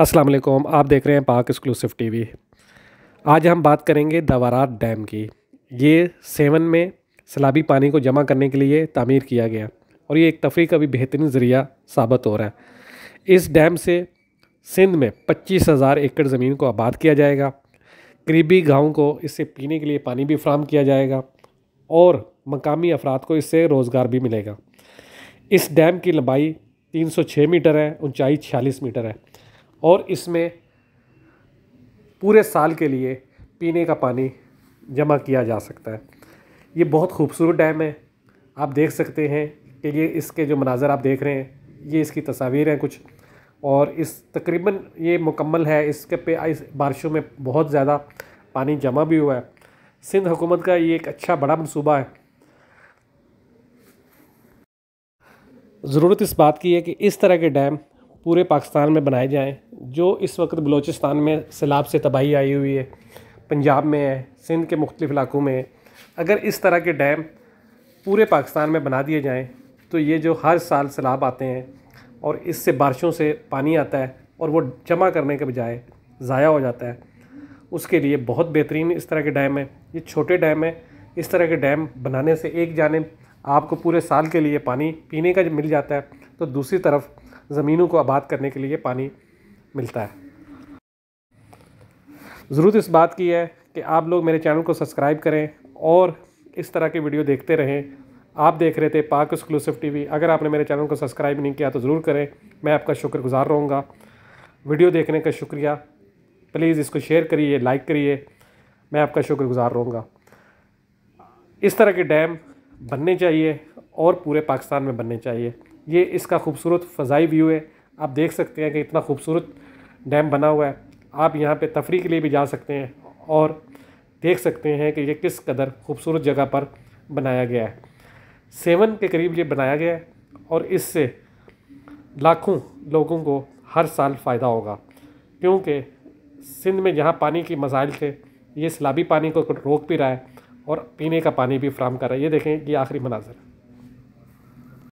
अस्सलाम वालेकुम आप देख रहे हैं पाक एक्सक्लूसिव टीवी आज हम बात करेंगे दवारात डैम की ये सेवन में सैलाबी पानी को जमा करने के लिए तामीर किया गया और ये एक तफरी का भी बेहतरीन ज़रिया साबित हो रहा है इस डैम से सिंध में पच्चीस हज़ार एकड़ ज़मीन को आबाद किया जाएगा करीबी गाँव को इससे पीने के लिए पानी भी फ्राहम किया जाएगा और मकामी अफराद को इससे रोज़गार भी मिलेगा इस डैम की लंबाई 306 मीटर है ऊंचाई 46 मीटर है और इसमें पूरे साल के लिए पीने का पानी जमा किया जा सकता है ये बहुत खूबसूरत डैम है आप देख सकते हैं कि ये इसके जो मनाज़र आप देख रहे हैं ये इसकी तस्वीर हैं कुछ और इस तकरीबन ये मुकम्मल है इसके पे इस बारिशों में बहुत ज़्यादा पानी जमा भी हुआ है सिंध हुकूमत का ये एक अच्छा बड़ा मनसूबा है ज़रूरत इस बात की है कि इस तरह के डैम पूरे पाकिस्तान में बनाए जाएं जो इस वक्त बलूचिस्तान में सैलाब से तबाही आई हुई है पंजाब में है सिंध के मुख्तलिफ़ इलाकों में है अगर इस तरह के डैम पूरे पाकिस्तान में बना दिए जाएँ तो ये जो हर साल सैलाब आते हैं और इससे बारिशों से पानी आता है और वो जमा करने के बजाय ज़ाया हो जाता है उसके लिए बहुत बेहतरीन इस तरह के डैम है ये छोटे डैम है इस तरह के डैम बनाने से एक जानब आपको पूरे साल के लिए पानी पीने का मिल जाता है तो दूसरी तरफ ज़मीनों को आबाद करने के लिए पानी मिलता है ज़रूरत इस बात की है कि आप लोग मेरे चैनल को सब्सक्राइब करें और इस तरह के वीडियो देखते रहें आप देख रहे थे पाक एक्सक्लूसिव टीवी अगर आपने मेरे चैनल को सब्सक्राइब नहीं किया तो ज़रूर करें मैं आपका शुक्रगुजार रहूँगा वीडियो देखने का शुक्रिया प्लीज़ इसको शेयर करिए लाइक करिए मैं आपका शुक्रगुजार रहूँगा इस तरह के डैम बनने चाहिए और पूरे पाकिस्तान में बनने चाहिए ये इसका खूबसूरत फ़जाई व्यू है आप देख सकते हैं कि इतना खूबसूरत डैम बना हुआ है आप यहाँ पे तफरी के लिए भी जा सकते हैं और देख सकते हैं कि ये किस कदर खूबसूरत जगह पर बनाया गया है सेवन के करीब ये बनाया गया है और इससे लाखों लोगों को हर साल फ़ायदा होगा क्योंकि सिंध में जहाँ पानी की मसाइल थे ये सलाबी पानी को रोक भी रहा है और पीने का पानी भी फ्राहम कर रहा है ये देखें ये आखिरी मनाजर है